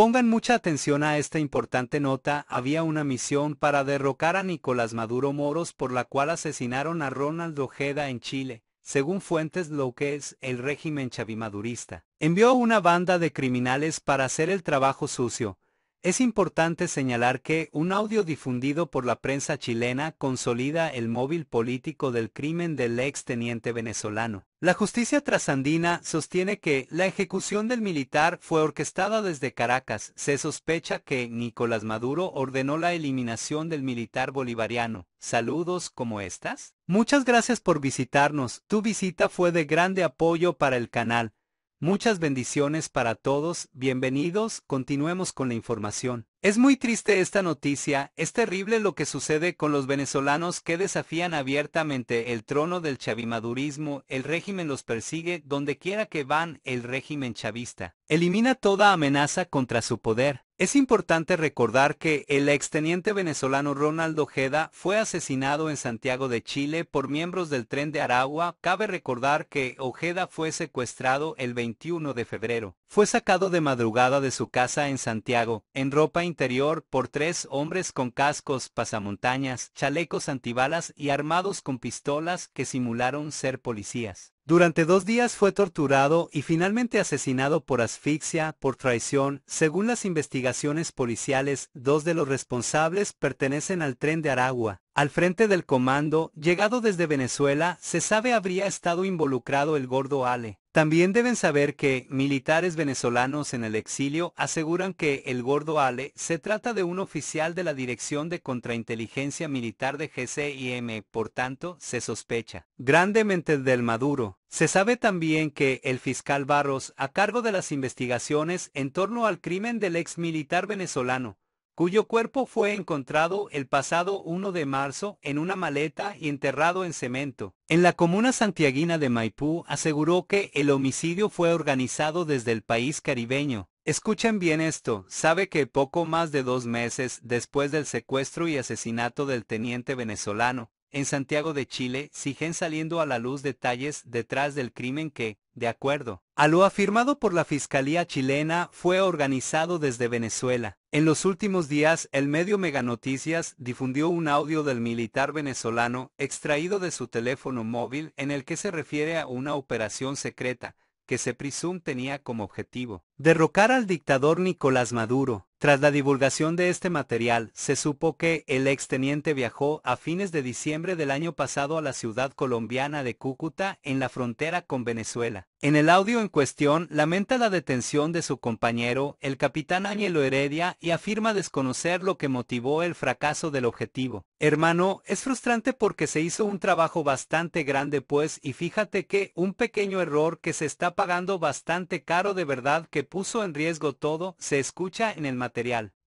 Pongan mucha atención a esta importante nota, había una misión para derrocar a Nicolás Maduro Moros por la cual asesinaron a Ronald Ojeda en Chile, según fuentes lo que es el régimen chavimadurista. Envió una banda de criminales para hacer el trabajo sucio, es importante señalar que un audio difundido por la prensa chilena consolida el móvil político del crimen del exteniente venezolano. La justicia trasandina sostiene que la ejecución del militar fue orquestada desde Caracas. Se sospecha que Nicolás Maduro ordenó la eliminación del militar bolivariano. Saludos como estas. Muchas gracias por visitarnos. Tu visita fue de grande apoyo para el canal. Muchas bendiciones para todos, bienvenidos, continuemos con la información. Es muy triste esta noticia, es terrible lo que sucede con los venezolanos que desafían abiertamente el trono del chavimadurismo, el régimen los persigue donde quiera que van, el régimen chavista. Elimina toda amenaza contra su poder. Es importante recordar que el exteniente venezolano Ronaldo Ojeda fue asesinado en Santiago de Chile por miembros del tren de Aragua. Cabe recordar que Ojeda fue secuestrado el 21 de febrero. Fue sacado de madrugada de su casa en Santiago, en ropa interior, por tres hombres con cascos, pasamontañas, chalecos antibalas y armados con pistolas que simularon ser policías. Durante dos días fue torturado y finalmente asesinado por asfixia, por traición. Según las investigaciones policiales, dos de los responsables pertenecen al tren de Aragua. Al frente del comando, llegado desde Venezuela, se sabe habría estado involucrado el gordo Ale. También deben saber que militares venezolanos en el exilio aseguran que el gordo Ale se trata de un oficial de la Dirección de Contrainteligencia Militar de GCIM, por tanto, se sospecha grandemente del Maduro. Se sabe también que el fiscal Barros, a cargo de las investigaciones en torno al crimen del ex militar venezolano, cuyo cuerpo fue encontrado el pasado 1 de marzo en una maleta y enterrado en cemento. En la comuna santiaguina de Maipú aseguró que el homicidio fue organizado desde el país caribeño. Escuchen bien esto, sabe que poco más de dos meses después del secuestro y asesinato del teniente venezolano, en Santiago de Chile siguen saliendo a la luz detalles detrás del crimen que, de acuerdo a lo afirmado por la Fiscalía chilena, fue organizado desde Venezuela. En los últimos días, el medio Meganoticias difundió un audio del militar venezolano extraído de su teléfono móvil en el que se refiere a una operación secreta que se presume tenía como objetivo derrocar al dictador Nicolás Maduro. Tras la divulgación de este material, se supo que el exteniente viajó a fines de diciembre del año pasado a la ciudad colombiana de Cúcuta, en la frontera con Venezuela. En el audio en cuestión, lamenta la detención de su compañero, el capitán Ángelo Heredia, y afirma desconocer lo que motivó el fracaso del objetivo. Hermano, es frustrante porque se hizo un trabajo bastante grande pues y fíjate que un pequeño error que se está pagando bastante caro de verdad que puso en riesgo todo, se escucha en el material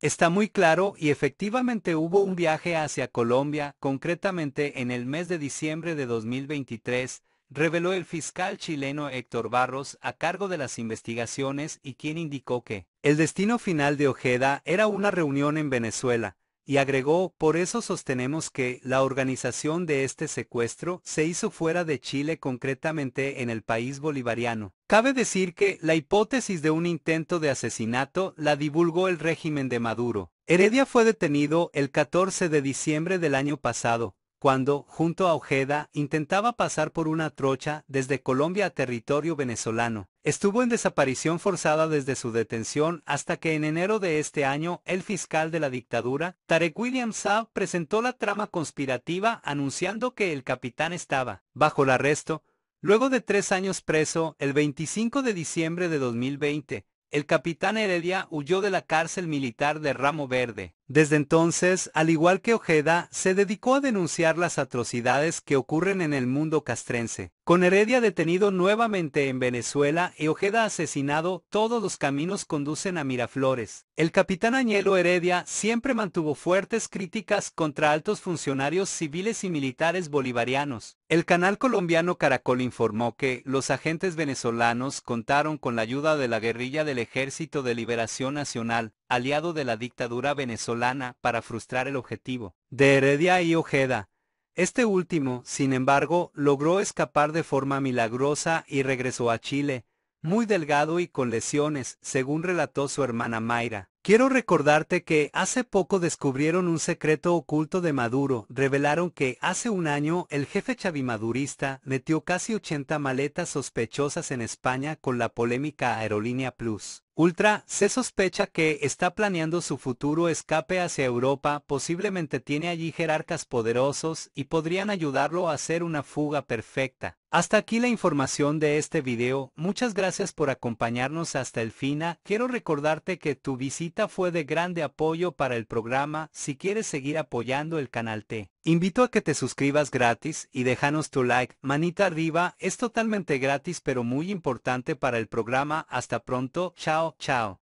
Está muy claro y efectivamente hubo un viaje hacia Colombia, concretamente en el mes de diciembre de 2023, reveló el fiscal chileno Héctor Barros a cargo de las investigaciones y quien indicó que el destino final de Ojeda era una reunión en Venezuela, y agregó, por eso sostenemos que la organización de este secuestro se hizo fuera de Chile concretamente en el país bolivariano. Cabe decir que la hipótesis de un intento de asesinato la divulgó el régimen de Maduro. Heredia fue detenido el 14 de diciembre del año pasado, cuando, junto a Ojeda, intentaba pasar por una trocha desde Colombia a territorio venezolano. Estuvo en desaparición forzada desde su detención hasta que en enero de este año el fiscal de la dictadura, Tarek William Saab, presentó la trama conspirativa anunciando que el capitán estaba bajo el arresto. Luego de tres años preso, el 25 de diciembre de 2020, el capitán Heredia huyó de la cárcel militar de Ramo Verde, desde entonces, al igual que Ojeda, se dedicó a denunciar las atrocidades que ocurren en el mundo castrense. Con Heredia detenido nuevamente en Venezuela y Ojeda asesinado, todos los caminos conducen a Miraflores. El capitán Añelo Heredia siempre mantuvo fuertes críticas contra altos funcionarios civiles y militares bolivarianos. El canal colombiano Caracol informó que los agentes venezolanos contaron con la ayuda de la guerrilla del Ejército de Liberación Nacional, aliado de la dictadura venezolana para frustrar el objetivo de Heredia y Ojeda. Este último, sin embargo, logró escapar de forma milagrosa y regresó a Chile, muy delgado y con lesiones, según relató su hermana Mayra. Quiero recordarte que hace poco descubrieron un secreto oculto de Maduro, revelaron que hace un año el jefe chavimadurista metió casi 80 maletas sospechosas en España con la polémica Aerolínea Plus. Ultra, se sospecha que está planeando su futuro escape hacia Europa, posiblemente tiene allí jerarcas poderosos y podrían ayudarlo a hacer una fuga perfecta. Hasta aquí la información de este video, muchas gracias por acompañarnos hasta el final, quiero recordarte que tu visita fue de grande apoyo para el programa. Si quieres seguir apoyando el canal T, invito a que te suscribas gratis y déjanos tu like. Manita arriba, es totalmente gratis pero muy importante para el programa. Hasta pronto, chao, chao.